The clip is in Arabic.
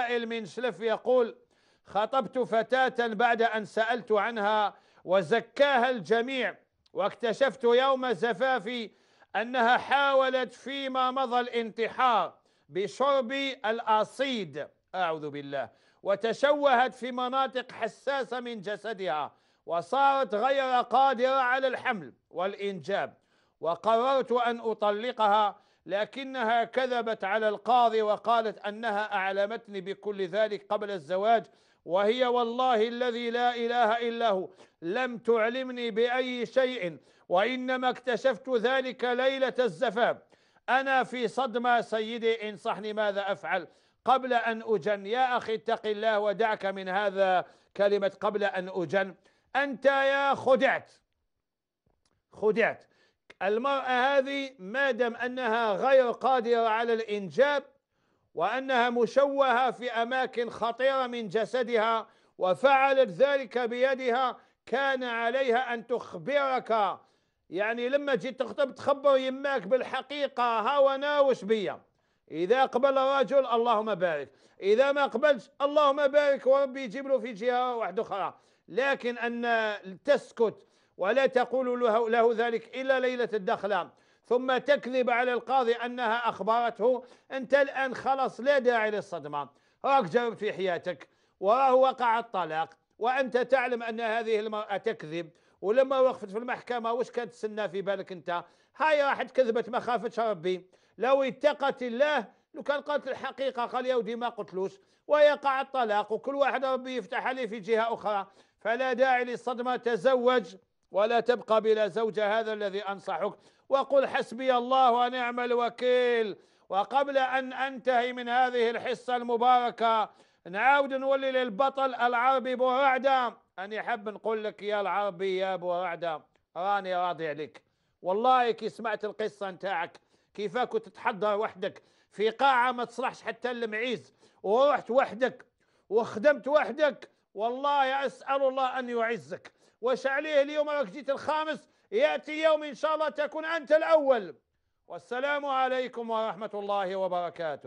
سائل من سلف يقول خطبت فتاة بعد أن سألت عنها وزكاها الجميع واكتشفت يوم زفافي أنها حاولت فيما مضى الانتحار بشرب الأصيد أعوذ بالله وتشوهت في مناطق حساسة من جسدها وصارت غير قادرة على الحمل والإنجاب وقررت أن أطلقها لكنها كذبت على القاضي وقالت أنها أعلمتني بكل ذلك قبل الزواج وهي والله الذي لا إله إلا هو لم تعلمني بأي شيء وإنما اكتشفت ذلك ليلة الزفاف أنا في صدمة سيدي انصحني ماذا أفعل قبل أن أجن يا أخي اتق الله ودعك من هذا كلمة قبل أن أجن أنت يا خدعت خدعت المرأة هذه ما دام أنها غير قادرة على الإنجاب وأنها مشوهة في أماكن خطيرة من جسدها وفعلت ذلك بيدها كان عليها أن تخبرك يعني لما جيت تخطب تخبر يماك بالحقيقة ها وانا بيا إذا قبل الرجل اللهم بارك إذا ما قبلش اللهم بارك وربي يجيب له في جهة واحدة أخرى لكن أن تسكت ولا تقول له, له ذلك إلا ليلة الدخلة ثم تكذب على القاضي أنها أخبرته أنت الآن خلاص لا داعي للصدمة راك جربت في حياتك وراه وقع الطلاق وأنت تعلم أن هذه المرأة تكذب ولما وقفت في المحكمة واش كانت تسنى في بالك أنت هاي راحت كذبت ما خافتش ربي لو اتقت الله لو كان قالت الحقيقة قال يودي ما قتلوش ويقع الطلاق وكل واحد ربي يفتح عليه في جهة أخرى فلا داعي للصدمة تزوج ولا تبقى بلا زوجة هذا الذي أنصحك وقل حسبي الله ونعم الوكيل وقبل أن أنتهي من هذه الحصة المباركة نعاود نولي للبطل العربي بورعدة أني يحب نقول لك يا العربي يا بورعدة راني راضي عليك والله كي سمعت القصة نتاعك كيفاك كنت تتحضر وحدك في قاعة ما تصلحش حتى المعيز ورحت وحدك وخدمت وحدك والله أسأل الله أن يعزك وسعليه اليوم وقتك الخامس يأتي يوم إن شاء الله تكون أنت الأول والسلام عليكم ورحمة الله وبركاته